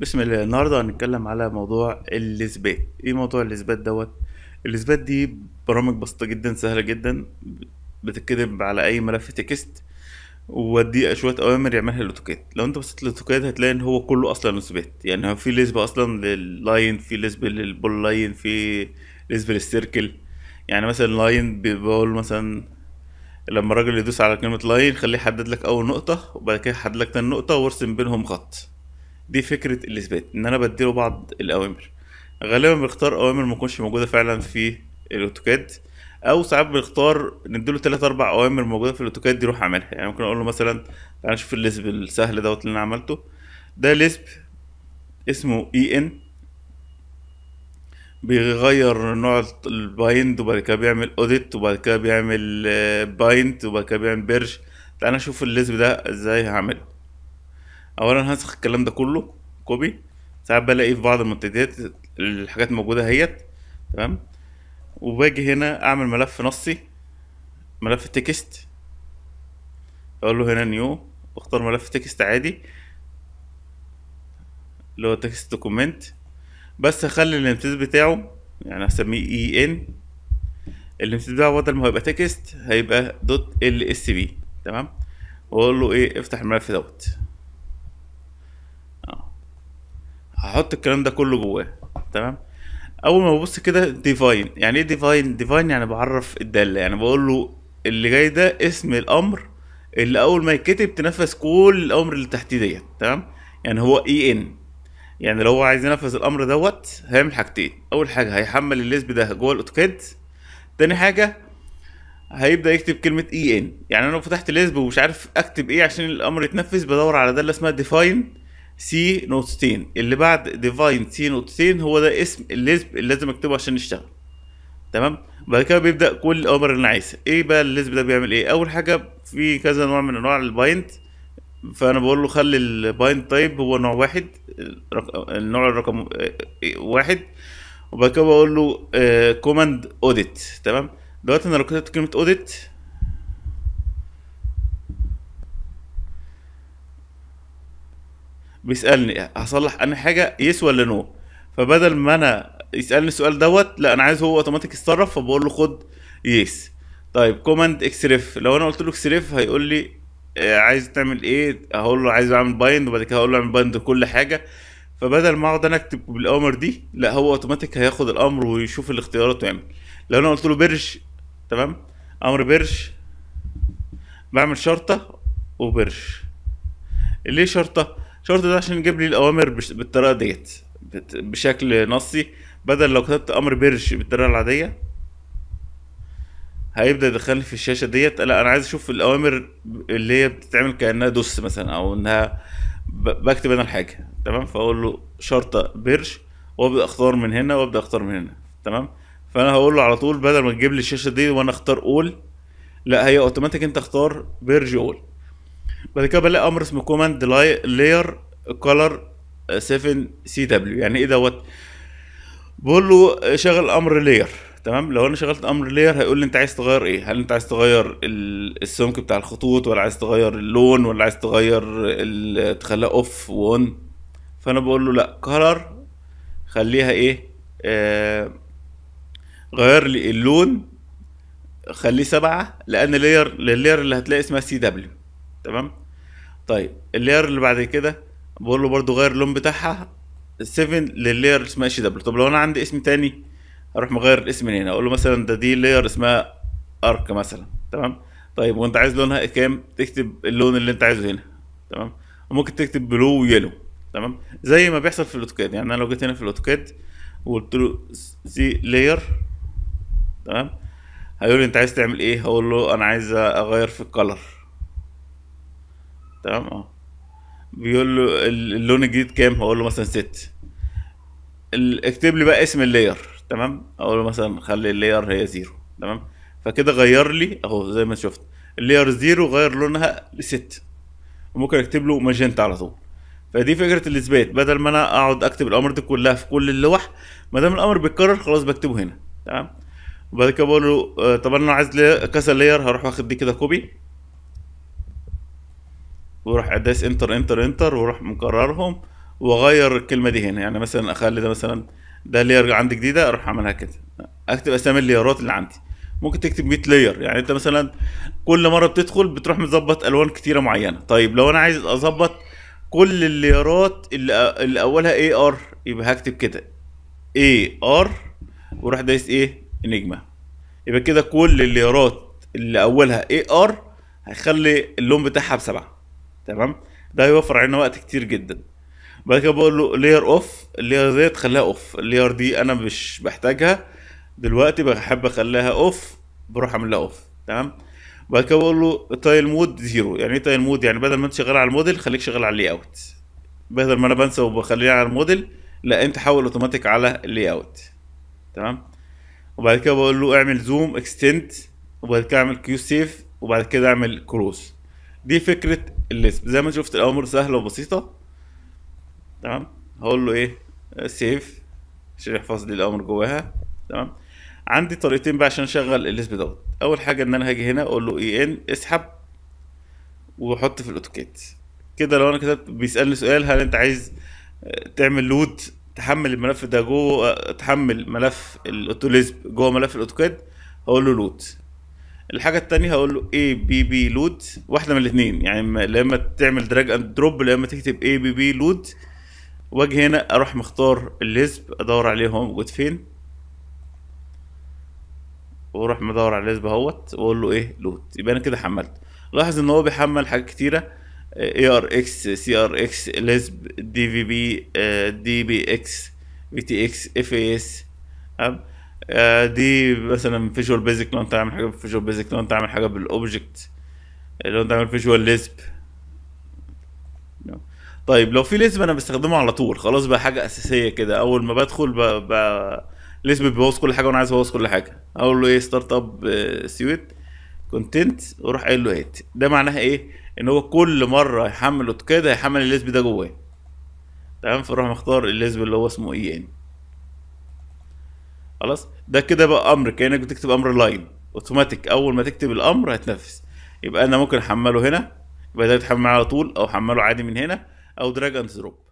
بسم الله النهارده هنتكلم على موضوع الاثبات ايه موضوع الاثبات دوت الاثبات دي برامج بسيطه جدا سهله جدا بتتكتب على اي ملف تكست ودي شويه اوامر يعملها الاوتوكاد لو انت بصيت للاوتوكاد هتلاقي ان هو كله اصلا اثبات يعني هو في لسبه اصلا لللاين في لسبه للبول لاين في لسبه للسيركل يعني مثلا لاين بيقول مثلا لما الراجل يدوس على كلمه لاين خليه يحدد لك اول نقطه وبعد كده يحدد لك تاني نقطه وارسم بينهم خط دي فكره الاثبات ان انا بديله بعض الاوامر غالبا بيختار اوامر ما تكونش موجوده فعلا في الاوتوكاد او ساعات بنختار نديله ثلاث اربع اوامر موجوده في الاوتوكاد دي يروح عاملها يعني ممكن اقول له مثلا تعال نشوف الليسب السهل دوت اللي انا عملته ده ليسب اسمه اي e ان بيغير نوع البايند وبعد كده بيعمل اوديت وبعد كده بيعمل بايند آه، وبعد كده بيعمل بيرج تعال نشوف الليسب ده ازاي هعمله اولا هنسخ الكلام ده كله كوبي ساعات بلاقي في بعض المنتديات الحاجات موجوده اهيت تمام وباجي هنا اعمل ملف نصي ملف تكست اقول له هنا نيو واختار ملف تكست عادي اللي هو تكست دوكومنت بس هخلي الامتداد بتاعه يعني هسميه اي ان الامتداد بتاعه بدل ما هيبقى تكست هيبقى دوت ال اس بي تمام واقول له ايه افتح الملف دوت هحط الكلام ده كله جواه تمام اول ما ببص كده ديفاين يعني ايه ديفاين ديفاين يعني بعرف الداله يعني بقول له اللي جاي ده اسم الامر اللي اول ما يتكتب تنفذ كل الامر اللي تحتيه ديت تمام يعني هو اي e ان يعني لو هو عايز ينفذ الامر دوت هيعمل حاجتين اول حاجه هيحمل الليسب ده جوه الاوتوكاد تاني حاجه هيبدا يكتب كلمه اي e ان يعني انا لو فتحت الليسب ومش عارف اكتب ايه عشان الامر يتنفذ بدور على داله اسمها ديفاين سي نقطتين اللي بعد ديفاين سي نقطتين هو ده اسم الليزب اللي لازم اكتبه عشان يشتغل تمام بعد كده بيبدا كل الامر اللي انا عايزها ايه بقى الليزب ده بيعمل ايه اول حاجه في كذا نوع من انواع البايند فانا بقول له خلي البايند تايب هو نوع واحد النوع الرقم آه، واحد وبعد كده بقول له كوماند آه، اوديت تمام دلوقتي انا لو كتبت كلمه اوديت بيسالني هصلح انا حاجه يس ولا نو فبدل ما انا يسالني السؤال دوت لا انا عايز هو اوتوماتيك يتصرف فبقول له خد يس طيب كوماند اكس ريف لو انا قلت له اكس ريف هيقول لي آه، عايز تعمل ايه هقول له عايز اعمل بايند وبعد كده هقول له اعمل بايند كل حاجه فبدل ما اقعد انا اكتب بالامر دي لا هو اوتوماتيك هياخد الامر ويشوف الاختيارات ويعمل لو انا قلت له برج تمام امر برج بعمل شرطه وبرج ليه شرطه شرط ده عشان يجيب لي الاوامر بالطريقه ديت بشكل نصي بدل لو كتبت امر بيرش بالطريقه العاديه هيبدا يدخلني في الشاشه ديت لا انا عايز اشوف الاوامر اللي هي بتتعمل كانها دوس مثلا او انها بكتب انا الحاجه تمام فاقول له شرطه بيرش وابدا اختار من هنا وابدا اختار من هنا تمام فانا هقول له على طول بدل ما تجيب لي الشاشه دي وانا اختار اول لا هي اوتوماتيك انت اختار بيرج اول بعد كده بلاقي امر اسمه كوماند لاير كولر 7 سي دبليو يعني ايه دوت بقول له شغل امر لاير تمام لو انا شغلت امر لاير هيقول لي انت عايز تغير ايه هل انت عايز تغير السمك بتاع الخطوط ولا عايز تغير اللون ولا عايز تغير تخليها اوف وون فانا بقول له لا كولر خليها ايه آه غير لي اللون خليه سبعة لان لاير اللي هتلاقي اسمها سي دبليو تمام طيب اللير اللي بعد كده بقول له برضو غير اللون بتاعها 7 للير اسمها اتش دبليو طب لو انا عندي اسم تاني اروح مغير الاسم من هنا اقول له مثلا ده دي لير اسمها ارك مثلا تمام طيب وانت عايز لونها كام تكتب اللون اللي انت عايزه هنا تمام وممكن تكتب بلو ويلو تمام زي ما بيحصل في الاوتوكاد يعني انا لو جيت هنا في الاوتوكاد وقلت له سي لير تمام هيقول لي انت عايز تعمل ايه هقول له انا عايز اغير في الكالر تمام اه بيقول له اللون الجديد كام هقول له مثلا ست اكتب لي بقى اسم اللاير تمام اقول له مثلا خلي اللاير هي زيرو تمام فكده غير لي اهو زي ما شفت اللاير زيرو غير لونها لست وممكن اكتب له ماجنتا على طول فدي فكره الاثبات بدل ما انا اقعد اكتب الامر دي كلها في كل اللوح ما دام الامر بيتكرر خلاص بكتبه هنا تمام وبعد كده بقول له آه، طب انا عايز كذا لاير هروح واخد دي كده كوبي واروح اداس انتر انتر انتر واروح مكررهم واغير الكلمه دي هنا يعني مثلا اخلي ده مثلا ده لير عندي جديده اروح اعملها كده اكتب اسامي الليرات اللي عندي ممكن تكتب 100 لير يعني انت مثلا كل مره بتدخل بتروح مظبط الوان كتيره معينه طيب لو انا عايز اظبط كل الليرات اللي, اللي اولها اي ار يبقى هكتب كده اي ار وروح دايس ايه نجمه يبقى كده كل الليرات اللي اولها اي ار هيخلي اللون بتاعها بسبعه تمام ده هيوفر علينا وقت كتير جدا بعد كده بقول له لير اوف اللير ديت خليها اوف اللير دي انا مش بحتاجها دلوقتي بحب اخليها اوف بروح اعملها اوف تمام بعد كده بقول له تايل مود زيرو يعني ايه تايل مود يعني بدل ما انت شغال على الموديل خليك شغال على اللي اوت بدل ما انا بنسى وبخليه على الموديل لا انت حول اوتوماتيك على اللي اوت تمام وبعد كده بقول له اعمل زوم اكستند وبعد كده اعمل كيو سيف وبعد كده اعمل كروس دي فكره الليسب زي ما شفت الامر سهله وبسيطه تمام هقول له ايه سيف عشان يحفظ لي الامر جواها تمام عندي طريقتين بقى عشان اشغل الليسب دوت اول حاجه ان انا هاجي هنا اقول له اي ان اسحب واحط في الاوتوكيد كده لو انا كتبت بيسالني سؤال هل انت عايز آه، تعمل لود تحمل الملف ده جوه آه، تحمل ملف الاوتوليزم جوه ملف الاوتوكاد هقول له لود الحاجه التانية هقول له اي بي بي لود واحده من الاثنين يعني لا اما تعمل دراج اند دروب لا اما تكتب اي بي بي لود واجي هنا اروح مختار الليزب ادور عليه هو موجود فين واروح مدور على الليزب اهوت واقول له ايه لود يبقى انا كده حملت لاحظ ان هو بيحمل حاجات كتيره اي ار اكس سي ار اكس ليزب دي في بي دي بي اكس بي تي اكس اف اس آه، دي مثلا فيجوال بيزك لو انت عامل حاجه بالفيجوال بيزك لو انت عامل حاجه بالاوبجكت لو انت عامل فيجوال ليسب طيب لو في ليسب انا بستخدمه على طول خلاص بقى حاجه اساسيه كده اول ما بدخل بقى, بقى ليسب بيبوظ كل حاجه وانا عايز ابوظ كل حاجه اقول له ايه ستارت اب سيويت كونتنت واروح قايل له هات ده معناها ايه ان هو كل مره يحمله كده هيحمل الليسب ده جواه تمام فاروح مختار الليسب اللي هو اسمه اي e ان خلاص ده كده بقى امر كانك بتكتب امر لاين اوتوماتيك اول ما تكتب الامر هيتنفس يبقى انا ممكن احمله هنا يبقى ده يتحمل على طول او احمله عادي من هنا او دراج اند دروب